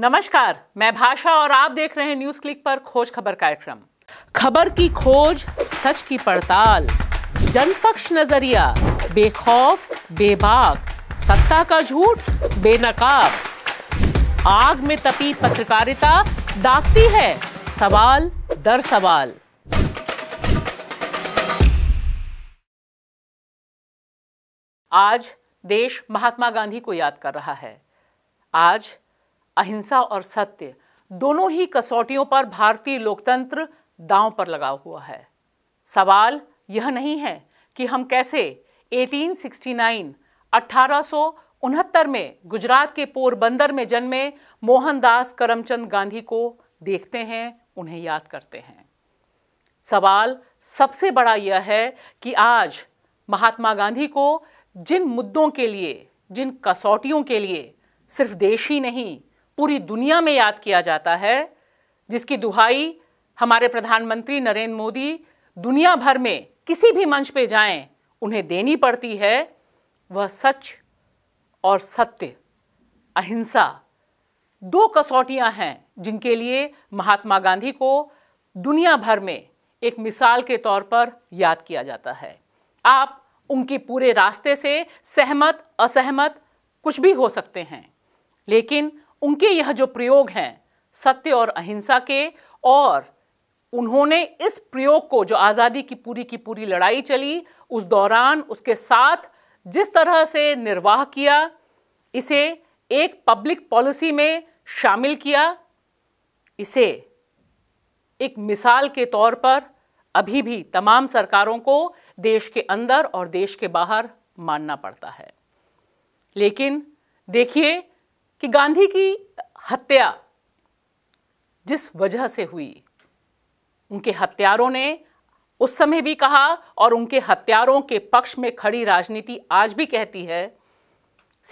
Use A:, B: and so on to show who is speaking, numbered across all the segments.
A: नमस्कार मैं भाषा और आप देख रहे हैं न्यूज क्लिक पर खोज खबर कार्यक्रम खबर की खोज सच की पड़ताल जनपक्ष नजरिया बेखौफ बेबाक सत्ता का झूठ बेनकाब आग में तपी पत्रकारिता दागती है सवाल दर सवाल आज देश महात्मा गांधी को याद कर रहा है आज अहिंसा और सत्य दोनों ही कसौटियों पर भारतीय लोकतंत्र दांव पर लगा हुआ है सवाल यह नहीं है कि हम कैसे 1869, 1869 में गुजरात के पोरबंदर में जन्मे मोहनदास करमचंद गांधी को देखते हैं उन्हें याद करते हैं सवाल सबसे बड़ा यह है कि आज महात्मा गांधी को जिन मुद्दों के लिए जिन कसौटियों के लिए सिर्फ देश ही नहीं पूरी दुनिया में याद किया जाता है जिसकी दुहाई हमारे प्रधानमंत्री नरेंद्र मोदी दुनिया भर में किसी भी मंच पे जाएं उन्हें देनी पड़ती है वह सच और सत्य अहिंसा दो कसौटियां हैं जिनके लिए महात्मा गांधी को दुनिया भर में एक मिसाल के तौर पर याद किया जाता है आप उनके पूरे रास्ते से सहमत असहमत कुछ भी हो सकते हैं लेकिन उनके यह जो प्रयोग हैं सत्य और अहिंसा के और उन्होंने इस प्रयोग को जो आज़ादी की पूरी की पूरी लड़ाई चली उस दौरान उसके साथ जिस तरह से निर्वाह किया इसे एक पब्लिक पॉलिसी में शामिल किया इसे एक मिसाल के तौर पर अभी भी तमाम सरकारों को देश के अंदर और देश के बाहर मानना पड़ता है लेकिन देखिए कि गांधी की हत्या जिस वजह से हुई उनके हत्यारों ने उस समय भी कहा और उनके हत्यारों के पक्ष में खड़ी राजनीति आज भी कहती है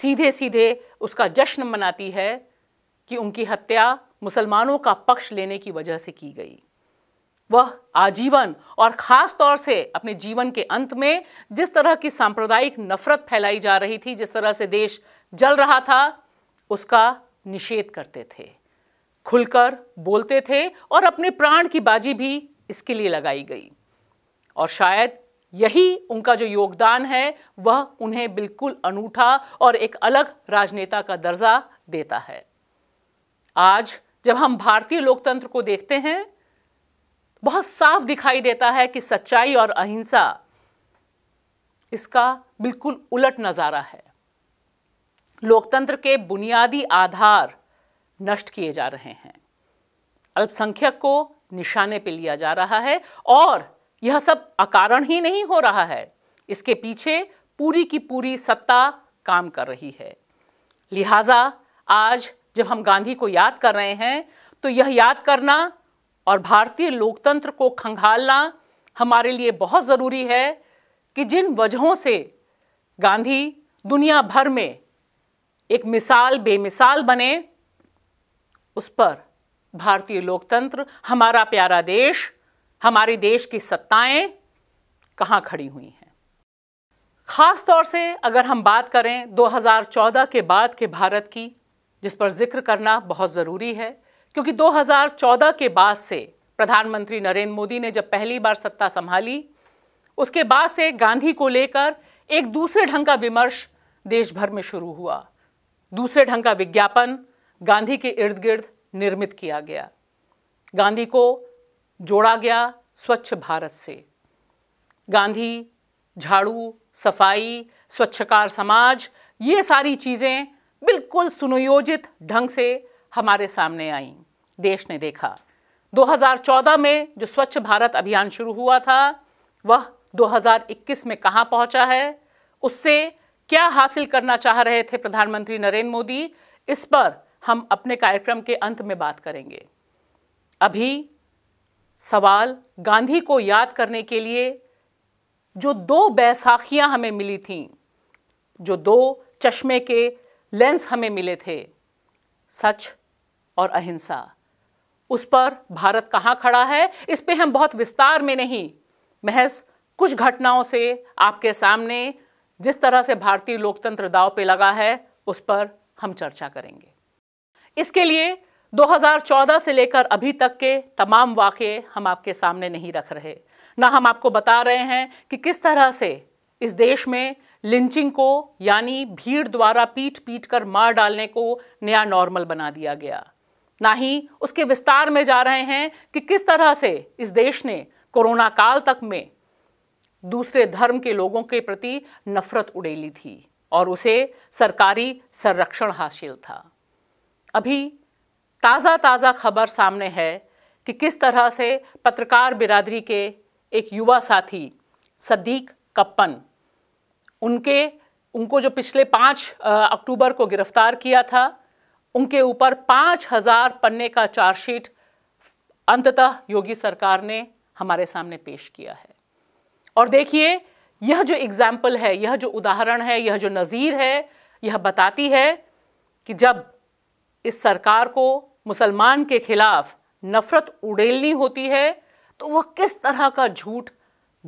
A: सीधे सीधे उसका जश्न मनाती है कि उनकी हत्या मुसलमानों का पक्ष लेने की वजह से की गई वह आजीवन और ख़ास तौर से अपने जीवन के अंत में जिस तरह की सांप्रदायिक नफरत फैलाई जा रही थी जिस तरह से देश जल रहा था उसका निषेध करते थे खुलकर बोलते थे और अपने प्राण की बाजी भी इसके लिए लगाई गई और शायद यही उनका जो योगदान है वह उन्हें बिल्कुल अनूठा और एक अलग राजनेता का दर्जा देता है आज जब हम भारतीय लोकतंत्र को देखते हैं बहुत साफ दिखाई देता है कि सच्चाई और अहिंसा इसका बिल्कुल उलट नज़ारा है लोकतंत्र के बुनियादी आधार नष्ट किए जा रहे हैं अल्पसंख्यक को निशाने पे लिया जा रहा है और यह सब अकारण ही नहीं हो रहा है इसके पीछे पूरी की पूरी सत्ता काम कर रही है लिहाजा आज जब हम गांधी को याद कर रहे हैं तो यह याद करना और भारतीय लोकतंत्र को खंगालना हमारे लिए बहुत ज़रूरी है कि जिन वजहों से गांधी दुनिया भर में एक मिसाल बेमिसाल बने उस पर भारतीय लोकतंत्र हमारा प्यारा देश हमारे देश की सत्ताएं कहाँ खड़ी हुई हैं ख़ास तौर से अगर हम बात करें 2014 के बाद के भारत की जिस पर जिक्र करना बहुत ज़रूरी है क्योंकि 2014 के बाद से प्रधानमंत्री नरेंद्र मोदी ने जब पहली बार सत्ता संभाली उसके बाद से गांधी को लेकर एक दूसरे ढंग का विमर्श देश भर में शुरू हुआ दूसरे ढंग का विज्ञापन गांधी के इर्द गिर्द निर्मित किया गया गांधी को जोड़ा गया स्वच्छ भारत से गांधी झाड़ू सफाई स्वच्छकार समाज ये सारी चीज़ें बिल्कुल सुनियोजित ढंग से हमारे सामने आईं देश ने देखा 2014 में जो स्वच्छ भारत अभियान शुरू हुआ था वह 2021 में कहाँ पहुँचा है उससे क्या हासिल करना चाह रहे थे प्रधानमंत्री नरेंद्र मोदी इस पर हम अपने कार्यक्रम के अंत में बात करेंगे अभी सवाल गांधी को याद करने के लिए जो दो बैसाखियां हमें मिली थीं जो दो चश्मे के लेंस हमें मिले थे सच और अहिंसा उस पर भारत कहाँ खड़ा है इस पे हम बहुत विस्तार में नहीं महज कुछ घटनाओं से आपके सामने जिस तरह से भारतीय लोकतंत्र दाव पे लगा है उस पर हम चर्चा करेंगे इसके लिए 2014 से लेकर अभी तक के तमाम वाक्य हम आपके सामने नहीं रख रहे ना हम आपको बता रहे हैं कि किस तरह से इस देश में लिंचिंग को यानी भीड़ द्वारा पीट पीट कर मार डालने को नया नॉर्मल बना दिया गया ना ही उसके विस्तार में जा रहे हैं कि किस तरह से इस देश ने कोरोना काल तक में दूसरे धर्म के लोगों के प्रति नफरत उड़ेली थी और उसे सरकारी संरक्षण हासिल था अभी ताज़ा ताज़ा खबर सामने है कि किस तरह से पत्रकार बिरादरी के एक युवा साथी सदीक कप्पन उनके उनको जो पिछले पाँच अक्टूबर को गिरफ्तार किया था उनके ऊपर पाँच हज़ार पन्ने का चार्जशीट अंततः योगी सरकार ने हमारे सामने पेश किया है और देखिए यह जो एग्जाम्पल है यह जो उदाहरण है यह जो नज़ीर है यह बताती है कि जब इस सरकार को मुसलमान के खिलाफ नफ़रत उड़ेलनी होती है तो वह किस तरह का झूठ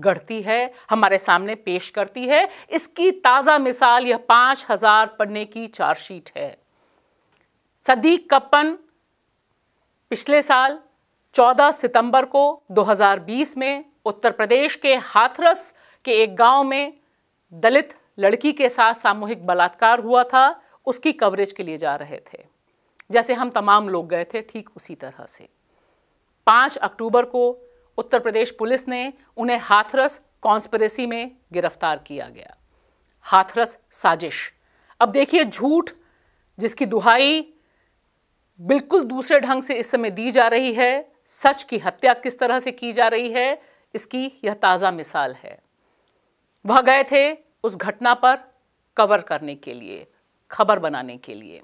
A: गढ़ती है हमारे सामने पेश करती है इसकी ताज़ा मिसाल यह पाँच हज़ार पन्ने की चार्जशीट है सदीक कप्पन पिछले साल 14 सितंबर को 2020 में उत्तर प्रदेश के हाथरस के एक गांव में दलित लड़की के साथ सामूहिक बलात्कार हुआ था उसकी कवरेज के लिए जा रहे थे जैसे हम तमाम लोग गए थे ठीक उसी तरह से पाँच अक्टूबर को उत्तर प्रदेश पुलिस ने उन्हें हाथरस कॉन्स्परेसी में गिरफ्तार किया गया हाथरस साजिश अब देखिए झूठ जिसकी दुहाई बिल्कुल दूसरे ढंग से इस समय दी जा रही है सच की हत्या किस तरह से की जा रही है इसकी यह ताज़ा मिसाल है वह गए थे उस घटना पर कवर करने के लिए खबर बनाने के लिए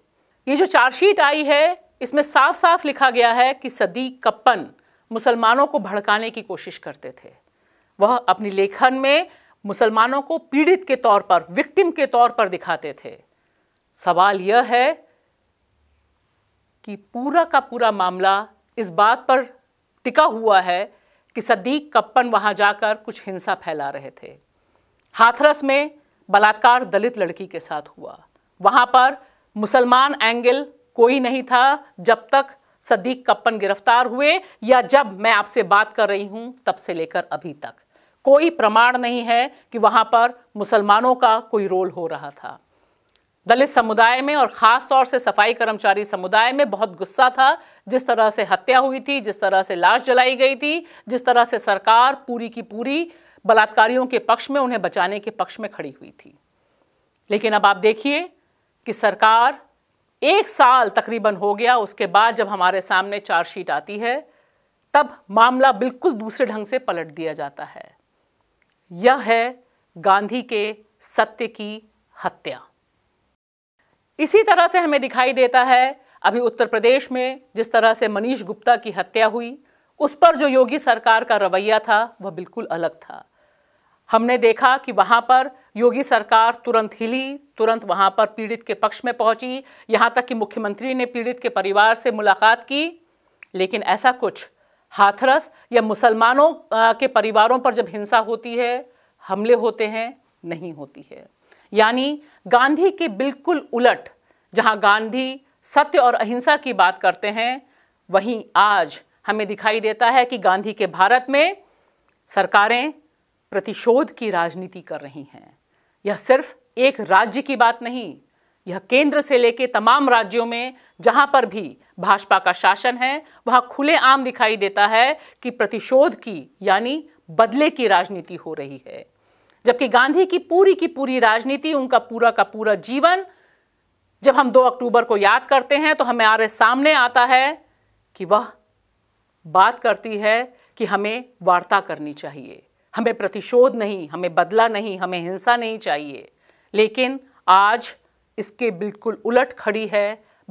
A: ये जो चार्जशीट आई है इसमें साफ साफ लिखा गया है कि सदी कप्पन मुसलमानों को भड़काने की कोशिश करते थे वह अपनी लेखन में मुसलमानों को पीड़ित के तौर पर विक्टिम के तौर पर दिखाते थे सवाल यह है कि पूरा का पूरा मामला इस बात पर टिका हुआ है कि सद्दीक कप्पन वहां जाकर कुछ हिंसा फैला रहे थे हाथरस में बलात्कार दलित लड़की के साथ हुआ वहां पर मुसलमान एंगल कोई नहीं था जब तक सदीक कप्पन गिरफ्तार हुए या जब मैं आपसे बात कर रही हूं तब से लेकर अभी तक कोई प्रमाण नहीं है कि वहां पर मुसलमानों का कोई रोल हो रहा था दलित समुदाय में और ख़ास तौर से सफाई कर्मचारी समुदाय में बहुत गुस्सा था जिस तरह से हत्या हुई थी जिस तरह से लाश जलाई गई थी जिस तरह से सरकार पूरी की पूरी बलात्कारियों के पक्ष में उन्हें बचाने के पक्ष में खड़ी हुई थी लेकिन अब आप देखिए कि सरकार एक साल तकरीबन हो गया उसके बाद जब हमारे सामने चार्जशीट आती है तब मामला बिल्कुल दूसरे ढंग से पलट दिया जाता है यह है गांधी के सत्य की हत्या इसी तरह से हमें दिखाई देता है अभी उत्तर प्रदेश में जिस तरह से मनीष गुप्ता की हत्या हुई उस पर जो योगी सरकार का रवैया था वह बिल्कुल अलग था हमने देखा कि वहाँ पर योगी सरकार तुरंत हिली तुरंत वहाँ पर पीड़ित के पक्ष में पहुँची यहाँ तक कि मुख्यमंत्री ने पीड़ित के परिवार से मुलाकात की लेकिन ऐसा कुछ हाथरस या मुसलमानों के परिवारों पर जब हिंसा होती है हमले होते हैं नहीं होती है यानी गांधी के बिल्कुल उलट जहां गांधी सत्य और अहिंसा की बात करते हैं वहीं आज हमें दिखाई देता है कि गांधी के भारत में सरकारें प्रतिशोध की राजनीति कर रही हैं यह सिर्फ एक राज्य की बात नहीं यह केंद्र से लेकर तमाम राज्यों में जहां पर भी भाजपा का शासन है वहां खुलेआम दिखाई देता है कि प्रतिशोध की यानी बदले की राजनीति हो रही है जबकि गांधी की पूरी की पूरी राजनीति उनका पूरा का पूरा जीवन जब हम 2 अक्टूबर को याद करते हैं तो हमें आर्य सामने आता है कि वह बात करती है कि हमें वार्ता करनी चाहिए हमें प्रतिशोध नहीं हमें बदला नहीं हमें हिंसा नहीं चाहिए लेकिन आज इसके बिल्कुल उलट खड़ी है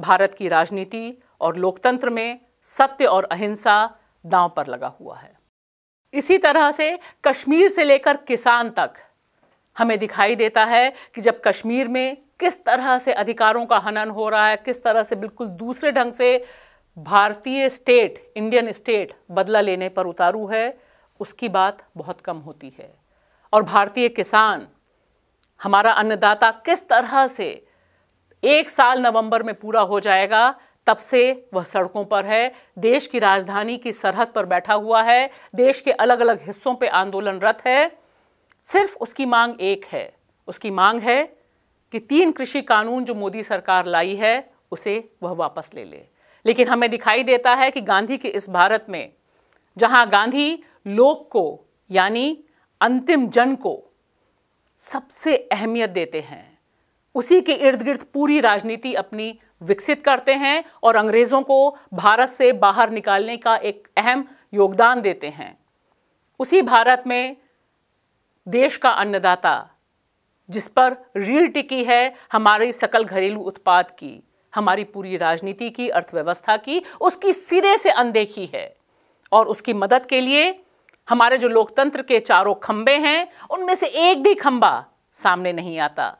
A: भारत की राजनीति और लोकतंत्र में सत्य और अहिंसा दांव पर लगा हुआ है इसी तरह से कश्मीर से लेकर किसान तक हमें दिखाई देता है कि जब कश्मीर में किस तरह से अधिकारों का हनन हो रहा है किस तरह से बिल्कुल दूसरे ढंग से भारतीय स्टेट इंडियन स्टेट बदला लेने पर उतारू है उसकी बात बहुत कम होती है और भारतीय किसान हमारा अन्नदाता किस तरह से एक साल नवंबर में पूरा हो जाएगा तब से वह सड़कों पर है देश की राजधानी की सरहद पर बैठा हुआ है देश के अलग अलग हिस्सों पर आंदोलनरत है सिर्फ उसकी मांग एक है उसकी मांग है कि तीन कृषि कानून जो मोदी सरकार लाई है उसे वह वापस ले ले लेकिन हमें दिखाई देता है कि गांधी के इस भारत में जहां गांधी लोक को यानी अंतिम जन को सबसे अहमियत देते हैं उसी के इर्द गिर्द पूरी राजनीति अपनी विकसित करते हैं और अंग्रेज़ों को भारत से बाहर निकालने का एक अहम योगदान देते हैं उसी भारत में देश का अन्नदाता जिस पर रीढ़ टिकी है हमारे सकल घरेलू उत्पाद की हमारी पूरी राजनीति की अर्थव्यवस्था की उसकी सिरे से अनदेखी है और उसकी मदद के लिए हमारे जो लोकतंत्र के चारों खंबे हैं उनमें से एक भी खंबा सामने नहीं आता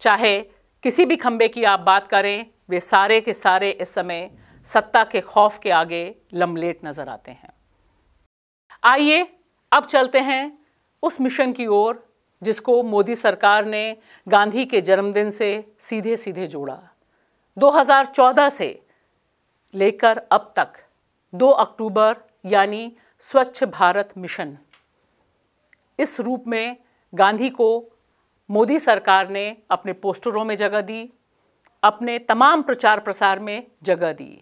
A: चाहे किसी भी खंबे की आप बात करें वे सारे के सारे इस समय सत्ता के खौफ के आगे लमलेट नजर आते हैं आइए अब चलते हैं उस मिशन की ओर जिसको मोदी सरकार ने गांधी के जन्मदिन से सीधे सीधे जोड़ा 2014 से लेकर अब तक 2 अक्टूबर यानी स्वच्छ भारत मिशन इस रूप में गांधी को मोदी सरकार ने अपने पोस्टरों में जगह दी अपने तमाम प्रचार प्रसार में जगह दी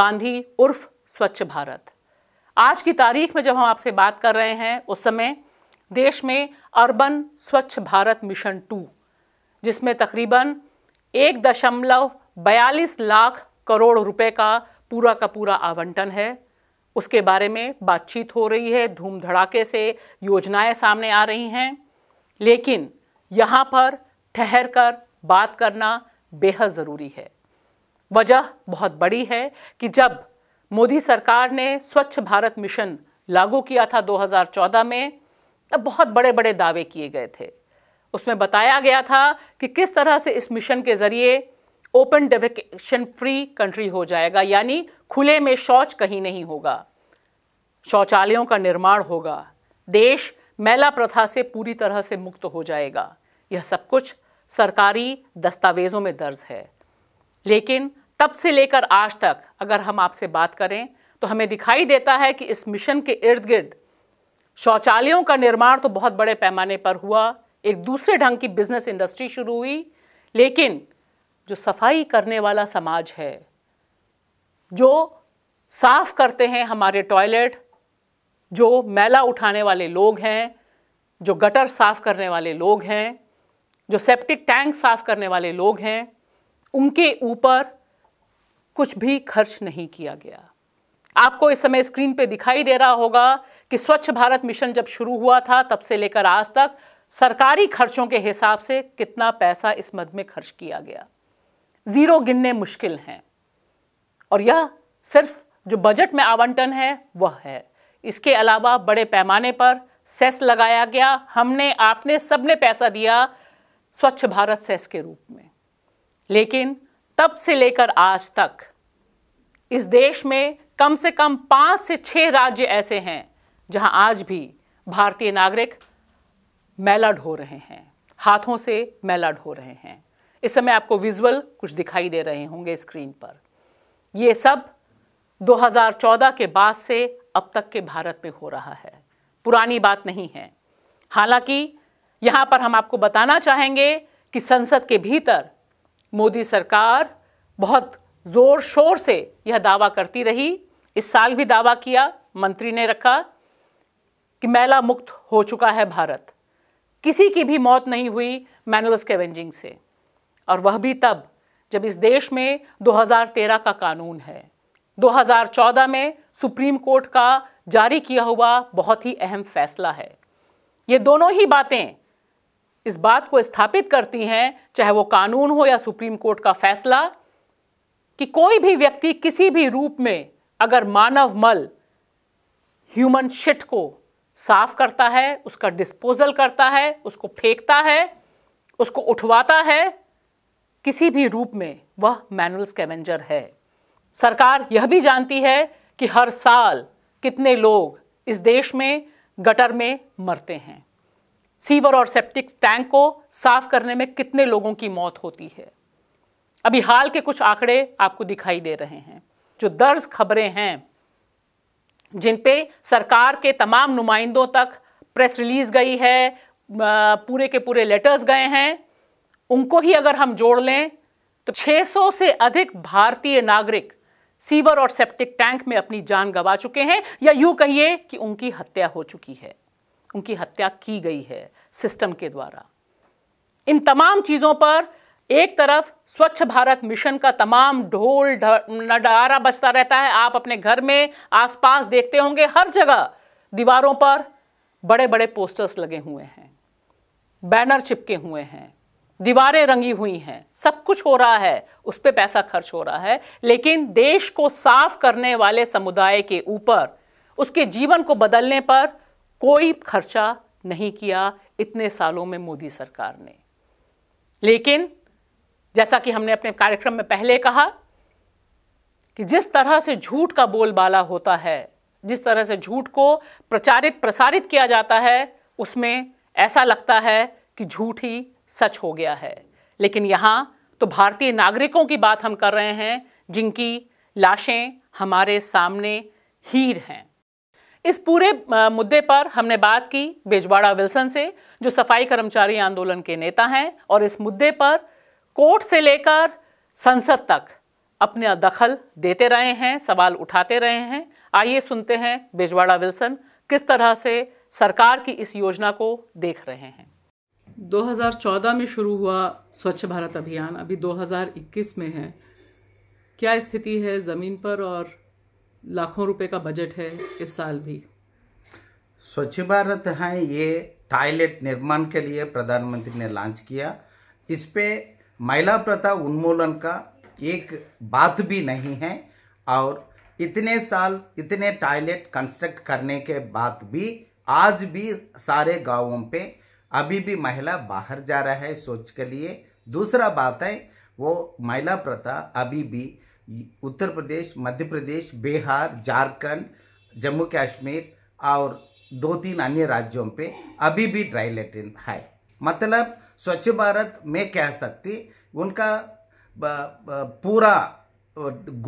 A: गांधी उर्फ स्वच्छ भारत आज की तारीख में जब हम आपसे बात कर रहे हैं उस समय देश में अर्बन स्वच्छ भारत मिशन टू जिसमें तकरीबन एक दशमलव बयालीस लाख करोड़ रुपए का पूरा का पूरा आवंटन है उसके बारे में बातचीत हो रही है धूम धड़ाके से योजनाएं सामने आ रही हैं लेकिन यहाँ पर ठहर कर बात करना बेहद ज़रूरी है वजह बहुत बड़ी है कि जब मोदी सरकार ने स्वच्छ भारत मिशन लागू किया था 2014 में तब बहुत बड़े बड़े दावे किए गए थे उसमें बताया गया था कि किस तरह से इस मिशन के ज़रिए ओपन डेविकेशन फ्री कंट्री हो जाएगा यानी खुले में शौच कहीं नहीं होगा शौचालयों का निर्माण होगा देश मैला प्रथा से पूरी तरह से मुक्त हो जाएगा यह सब कुछ सरकारी दस्तावेज़ों में दर्ज है लेकिन तब से लेकर आज तक अगर हम आपसे बात करें तो हमें दिखाई देता है कि इस मिशन के इर्द गिर्द शौचालयों का निर्माण तो बहुत बड़े पैमाने पर हुआ एक दूसरे ढंग की बिजनेस इंडस्ट्री शुरू हुई लेकिन जो सफाई करने वाला समाज है जो साफ करते हैं हमारे टॉयलेट जो मैला उठाने वाले लोग हैं जो गटर साफ करने वाले लोग हैं जो सेप्टिक टैंक साफ करने वाले लोग हैं उनके ऊपर कुछ भी खर्च नहीं किया गया आपको इस समय स्क्रीन पे दिखाई दे रहा होगा कि स्वच्छ भारत मिशन जब शुरू हुआ था तब से लेकर आज तक सरकारी खर्चों के हिसाब से कितना पैसा इस मद में खर्च किया गया ज़ीरो गिनने मुश्किल हैं और यह सिर्फ जो बजट में आवंटन है वह है इसके अलावा बड़े पैमाने पर सेस लगाया गया हमने आपने सबने पैसा दिया स्वच्छ भारत सेस के रूप में लेकिन तब से लेकर आज तक इस देश में कम से कम पांच से छह राज्य ऐसे हैं जहां आज भी भारतीय नागरिक मैला ढो रहे हैं हाथों से मैला ढो रहे हैं इस समय आपको विजुअल कुछ दिखाई दे रहे होंगे स्क्रीन पर ये सब 2014 के बाद से अब तक के भारत में हो रहा है पुरानी बात नहीं है हालांकि यहां पर हम आपको बताना चाहेंगे कि संसद के भीतर मोदी सरकार बहुत ज़ोर शोर से यह दावा करती रही इस साल भी दावा किया मंत्री ने रखा कि मैला मुक्त हो चुका है भारत किसी की भी मौत नहीं हुई मैनुअल स्केवेंजिंग से और वह भी तब जब इस देश में 2013 का कानून है 2014 में सुप्रीम कोर्ट का जारी किया हुआ बहुत ही अहम फैसला है ये दोनों ही बातें इस बात को स्थापित करती हैं चाहे वो कानून हो या सुप्रीम कोर्ट का फैसला कि कोई भी व्यक्ति किसी भी रूप में अगर मानव मल ह्यूमन शिट को साफ करता है उसका डिस्पोजल करता है उसको फेंकता है उसको उठवाता है किसी भी रूप में वह मैनुअल स्कैवेंजर है सरकार यह भी जानती है कि हर साल कितने लोग इस देश में गटर में मरते हैं सीवर और सेप्टिक टैंक को साफ करने में कितने लोगों की मौत होती है अभी हाल के कुछ आंकड़े आपको दिखाई दे रहे हैं जो दर्ज खबरें हैं जिन पे सरकार के तमाम नुमाइंदों तक प्रेस रिलीज गई है पूरे के पूरे लेटर्स गए हैं उनको ही अगर हम जोड़ लें तो 600 से अधिक भारतीय नागरिक सीवर और सेप्टिक टैंक में अपनी जान गंवा चुके हैं या यूं कहिए कि उनकी हत्या हो चुकी है उनकी हत्या की गई है सिस्टम के द्वारा इन तमाम चीज़ों पर एक तरफ स्वच्छ भारत मिशन का तमाम ढोल नडारा बजता रहता है आप अपने घर में आसपास देखते होंगे हर जगह दीवारों पर बड़े बड़े पोस्टर्स लगे हुए हैं बैनर चिपके हुए हैं दीवारें रंगी हुई हैं सब कुछ हो रहा है उस पर पैसा खर्च हो रहा है लेकिन देश को साफ करने वाले समुदाय के ऊपर उसके जीवन को बदलने पर कोई खर्चा नहीं किया इतने सालों में मोदी सरकार ने लेकिन जैसा कि हमने अपने कार्यक्रम में पहले कहा कि जिस तरह से झूठ का बोलबाला होता है जिस तरह से झूठ को प्रचारित प्रसारित किया जाता है उसमें ऐसा लगता है कि झूठ ही सच हो गया है लेकिन यहाँ तो भारतीय नागरिकों की बात हम कर रहे हैं जिनकी लाशें हमारे सामने हीर हैं इस पूरे मुद्दे पर हमने बात की बेजवाड़ा विल्सन से जो सफाई कर्मचारी आंदोलन के नेता हैं और इस मुद्दे पर कोर्ट से लेकर संसद तक अपना दखल देते रहे हैं सवाल उठाते रहे हैं आइए सुनते हैं बेजवाड़ा विल्सन किस तरह से सरकार की इस योजना को देख रहे हैं 2014 में शुरू हुआ स्वच्छ भारत अभियान अभी 2021 में है क्या स्थिति है ज़मीन पर और लाखों रुपए का बजट है इस साल भी
B: स्वच्छ भारत है ये टॉयलेट निर्माण के लिए प्रधानमंत्री ने लॉन्च किया इस पे महिला प्रथा उन्मूलन का एक बात भी नहीं है और इतने साल इतने टॉयलेट कंस्ट्रक्ट करने के बाद भी आज भी सारे गांवों पे अभी भी महिला बाहर जा रहा है सोच के लिए दूसरा बात है वो महिला प्रथा अभी भी उत्तर प्रदेश मध्य प्रदेश बिहार झारखंड जम्मू कश्मीर और दो तीन अन्य राज्यों पे अभी भी ड्राई लेटिन है मतलब स्वच्छ भारत में कह सकती उनका पूरा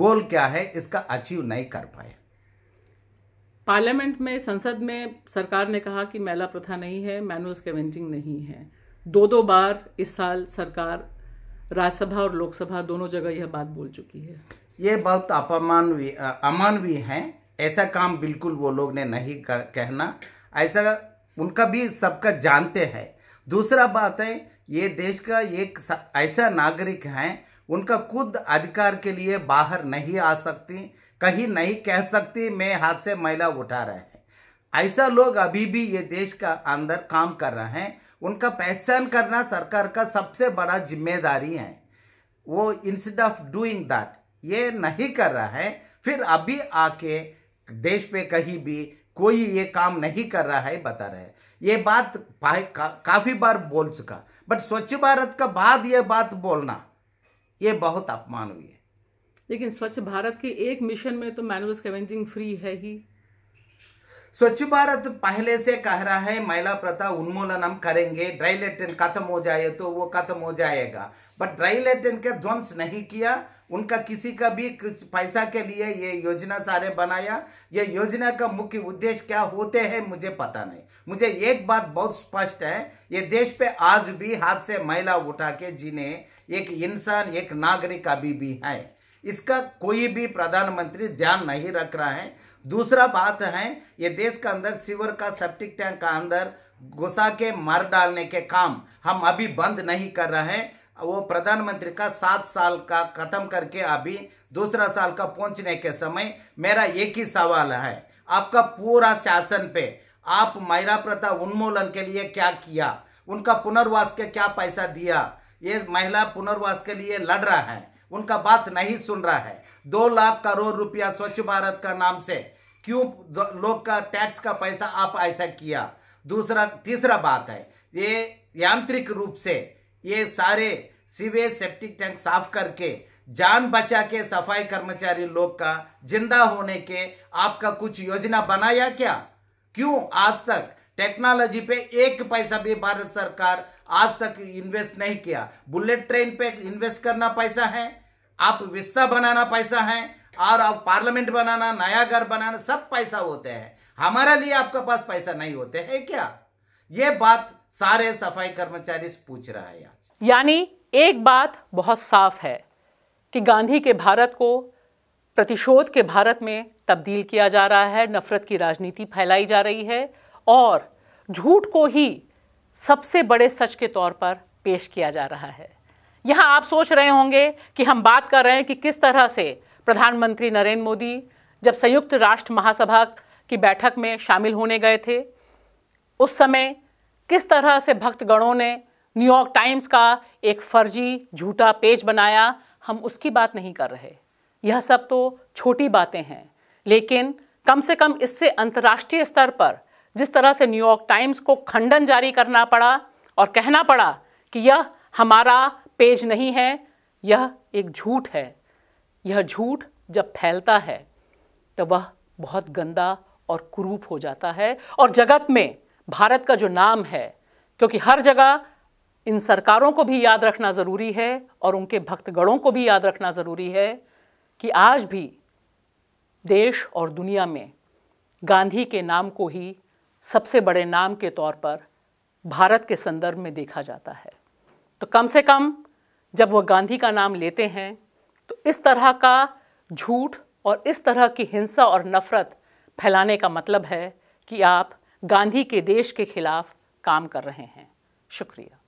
B: गोल क्या है इसका अचीव नहीं कर पाए
A: पार्लियामेंट में संसद में सरकार ने कहा कि मेला प्रथा नहीं है मैनुअल स्केवेंजिंग नहीं है दो दो बार इस साल सरकार राज्यसभा और लोकसभा दोनों जगह यह बात बोल चुकी है
B: ये बहुत अमान अमानवीय है ऐसा काम बिल्कुल वो लोग ने नहीं कर, कहना ऐसा उनका भी सबका जानते हैं दूसरा बात है ये देश का एक ऐसा नागरिक है उनका खुद अधिकार के लिए बाहर नहीं आ सकती कहीं नहीं कह सकती मैं हाथ से महिला उठा रहे हैं ऐसा लोग अभी भी ये देश का अंदर काम कर रहे हैं उनका पहचान करना सरकार का सबसे बड़ा जिम्मेदारी है वो इंस्टेड ऑफ डूइंग दैट ये नहीं कर रहा है फिर अभी आके देश पे कहीं भी कोई ये काम नहीं कर रहा है बता रहे ये बात का, काफी बार बोल चुका बट स्वच्छ भारत का बाद ये बात बोलना ये बहुत अपमान हुई है
A: लेकिन स्वच्छ भारत के एक मिशन में तो मैनुअल स्केवेंजिंग फ्री है ही
B: स्वच्छ भारत पहले से कह रहा है महिला प्रथा उन्मूलन हम करेंगे ड्राई लेटरिन खत्म हो जाए तो वो खत्म हो जाएगा बट ड्राई लेटरिन का ध्वंस नहीं किया उनका किसी का भी पैसा के लिए ये योजना सारे बनाया ये योजना का मुख्य उद्देश्य क्या होते हैं मुझे पता नहीं मुझे एक बात बहुत स्पष्ट है ये देश पे आज भी हाथ से महिला उठा के जीने एक इंसान एक नागरिक अभी भी है इसका कोई भी प्रधानमंत्री ध्यान नहीं रख रहा है दूसरा बात है ये देश का अंदर सीवर का सेप्टिक टैंक का अंदर घुसा के मार डालने के काम हम अभी बंद नहीं कर रहे हैं वो प्रधानमंत्री का सात साल का खत्म करके अभी दूसरा साल का पहुंचने के समय मेरा एक ही सवाल है आपका पूरा शासन पे आप महिला प्रथा उन्मूलन के लिए क्या किया उनका पुनर्वास के क्या पैसा दिया ये महिला पुनर्वास के लिए लड़ रहा है उनका बात नहीं सुन रहा है दो लाख करोड़ रुपया स्वच्छ भारत का नाम से क्यों लोग का टैक्स का पैसा आप ऐसा किया दूसरा तीसरा बात है ये यांत्रिक रूप से ये सारे सीवेज सेप्टिक टैंक साफ करके जान बचा के सफाई कर्मचारी लोग का जिंदा होने के आपका कुछ योजना बनाया क्या क्यों आज तक टेक्नोलॉजी पे एक पैसा भी भारत सरकार आज तक इन्वेस्ट नहीं किया बुलेट ट्रेन पे इन्वेस्ट करना पैसा है आप विस्ता बनाना पैसा है और आप पार्लियामेंट बनाना नया घर बनाना सब पैसा होते हैं हमारा लिए आपके पास पैसा नहीं होते है क्या ये बात सारे सफाई कर्मचारी पूछ रहा है आज यानी
A: एक बात बहुत साफ है कि गांधी के भारत को प्रतिशोध के भारत में तब्दील किया जा रहा है नफरत की राजनीति फैलाई जा रही है और झूठ को ही सबसे बड़े सच के तौर पर पेश किया जा रहा है यहाँ आप सोच रहे होंगे कि हम बात कर रहे हैं कि किस तरह से प्रधानमंत्री नरेंद्र मोदी जब संयुक्त राष्ट्र महासभा की बैठक में शामिल होने गए थे उस समय किस तरह से भक्तगणों ने न्यूयॉर्क टाइम्स का एक फर्जी झूठा पेज बनाया हम उसकी बात नहीं कर रहे यह सब तो छोटी बातें हैं लेकिन कम से कम इससे अंतर्राष्ट्रीय स्तर पर जिस तरह से न्यूयॉर्क टाइम्स को खंडन जारी करना पड़ा और कहना पड़ा कि यह हमारा पेज नहीं है यह एक झूठ है यह झूठ जब फैलता है तो वह बहुत गंदा और कुरूप हो जाता है और जगत में भारत का जो नाम है क्योंकि हर जगह इन सरकारों को भी याद रखना ज़रूरी है और उनके भक्तगणों को भी याद रखना ज़रूरी है कि आज भी देश और दुनिया में गांधी के नाम को ही सबसे बड़े नाम के तौर पर भारत के संदर्भ में देखा जाता है तो कम से कम जब वह गांधी का नाम लेते हैं तो इस तरह का झूठ और इस तरह की हिंसा और नफ़रत फैलाने का मतलब है कि आप गांधी के देश के खिलाफ काम कर रहे हैं शुक्रिया